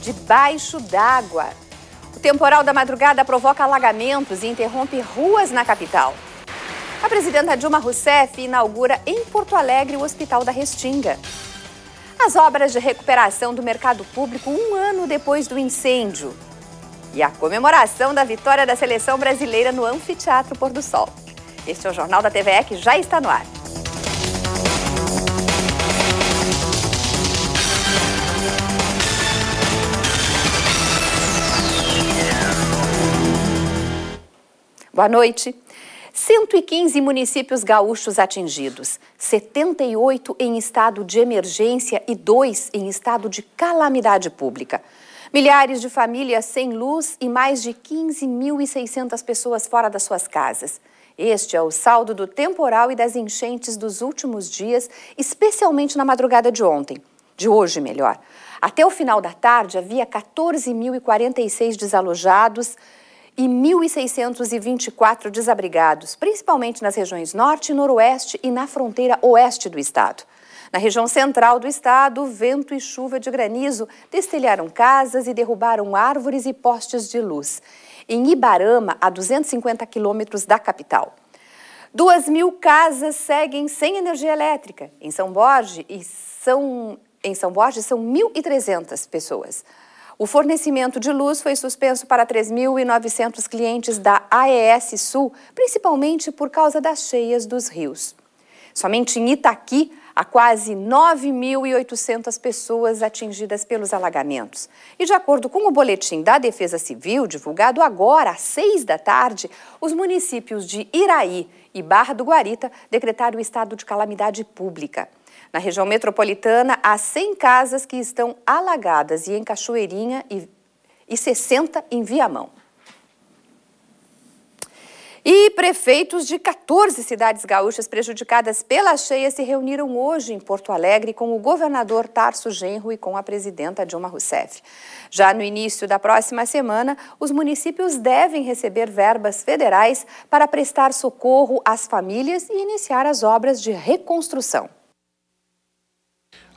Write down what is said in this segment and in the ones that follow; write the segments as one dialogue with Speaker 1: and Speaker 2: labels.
Speaker 1: debaixo d'água. O temporal da madrugada provoca alagamentos e interrompe ruas na capital. A presidenta Dilma Rousseff inaugura em Porto Alegre o Hospital da Restinga. As obras de recuperação do mercado público um ano depois do incêndio. E a comemoração da vitória da seleção brasileira no Anfiteatro Pôr do Sol. Este é o Jornal da TVE que já está no ar. Boa noite. 115 municípios gaúchos atingidos, 78 em estado de emergência e 2 em estado de calamidade pública. Milhares de famílias sem luz e mais de 15.600 pessoas fora das suas casas. Este é o saldo do temporal e das enchentes dos últimos dias, especialmente na madrugada de ontem. De hoje, melhor. Até o final da tarde, havia 14.046 desalojados, e 1.624 desabrigados, principalmente nas regiões norte, noroeste e na fronteira oeste do estado. Na região central do estado, vento e chuva de granizo destelharam casas e derrubaram árvores e postes de luz. Em Ibarama, a 250 quilômetros da capital. Duas mil casas seguem sem energia elétrica. Em São Borges, e são, em São são 1.300 pessoas. O fornecimento de luz foi suspenso para 3.900 clientes da AES Sul, principalmente por causa das cheias dos rios. Somente em Itaqui, há quase 9.800 pessoas atingidas pelos alagamentos. E de acordo com o boletim da Defesa Civil, divulgado agora às 6 da tarde, os municípios de Iraí e Barra do Guarita decretaram o estado de calamidade pública. Na região metropolitana, há 100 casas que estão alagadas e em Cachoeirinha e, e 60 em Viamão. E prefeitos de 14 cidades gaúchas prejudicadas pela cheia se reuniram hoje em Porto Alegre com o governador Tarso Genro e com a presidenta Dilma Rousseff. Já no início da próxima semana, os municípios devem receber verbas federais para prestar socorro às famílias e iniciar as obras de reconstrução.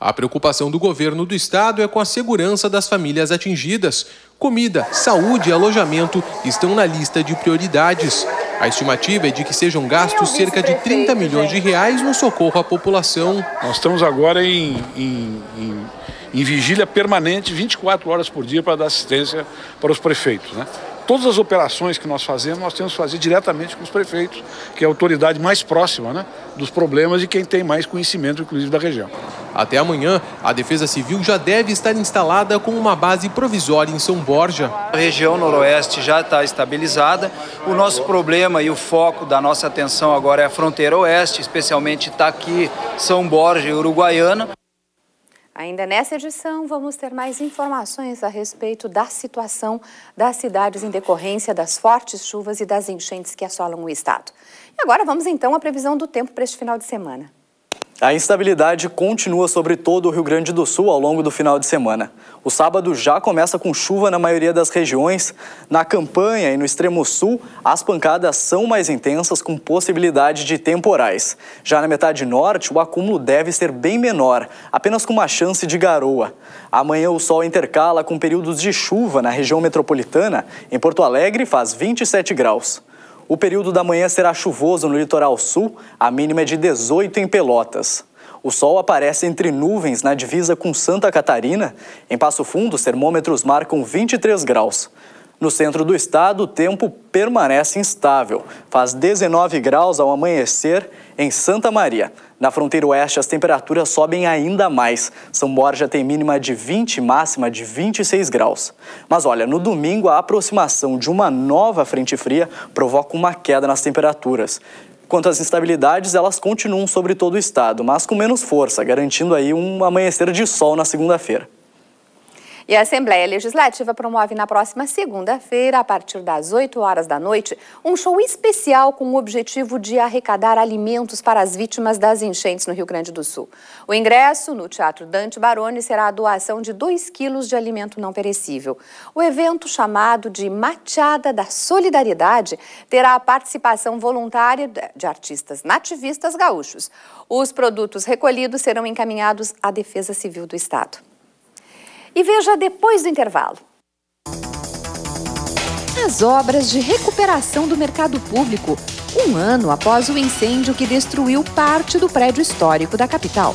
Speaker 2: A preocupação do governo do estado é com a segurança das famílias atingidas. Comida, saúde e alojamento estão na lista de prioridades. A estimativa é de que sejam gastos é cerca de 30 milhões de reais no socorro à população. Nós estamos agora em, em, em, em vigília permanente, 24
Speaker 1: horas por dia, para dar assistência para os prefeitos. Né? todas as operações que nós fazemos, nós temos que fazer
Speaker 2: diretamente com os prefeitos, que é a autoridade mais próxima né, dos problemas e quem tem mais conhecimento, inclusive, da região. Até amanhã, a Defesa Civil já deve estar instalada com uma base provisória em São Borja. A região noroeste já está estabilizada. O nosso problema e o foco da nossa atenção agora é a fronteira oeste, especialmente Itaqui, São Borja e Uruguaiana.
Speaker 1: Ainda nessa edição, vamos ter mais informações a respeito da situação das cidades em decorrência das fortes chuvas e das enchentes que assolam o estado. E agora vamos então à previsão do tempo para este final de semana.
Speaker 2: A instabilidade continua sobre todo o Rio Grande do Sul ao longo do final de semana. O sábado já começa com chuva na maioria das regiões. Na campanha e no extremo sul, as pancadas são mais intensas, com possibilidade de temporais. Já na metade norte, o acúmulo deve ser bem menor, apenas com uma chance de garoa. Amanhã, o sol intercala com períodos de chuva na região metropolitana. Em Porto Alegre, faz 27 graus. O período da manhã será chuvoso no litoral sul, a mínima é de 18 em Pelotas. O sol aparece entre nuvens na divisa com Santa Catarina. Em Passo Fundo, os termômetros marcam 23 graus. No centro do estado, o tempo permanece instável. Faz 19 graus ao amanhecer em Santa Maria. Na fronteira oeste, as temperaturas sobem ainda mais. São Borja tem mínima de 20, máxima de 26 graus. Mas olha, no domingo, a aproximação de uma nova frente fria provoca uma queda nas temperaturas. Quanto às instabilidades, elas continuam sobre todo o estado, mas com menos força, garantindo aí um amanhecer de sol na segunda-feira.
Speaker 1: E a Assembleia Legislativa promove na próxima segunda-feira, a partir das 8 horas da noite, um show especial com o objetivo de arrecadar alimentos para as vítimas das enchentes no Rio Grande do Sul. O ingresso no Teatro Dante Baroni será a doação de 2 quilos de alimento não perecível. O evento, chamado de Mateada da Solidariedade, terá a participação voluntária de artistas nativistas gaúchos. Os produtos recolhidos serão encaminhados à Defesa Civil do Estado e veja depois do intervalo. As obras de recuperação do mercado público, um ano após o incêndio que destruiu parte do prédio histórico da
Speaker 2: capital.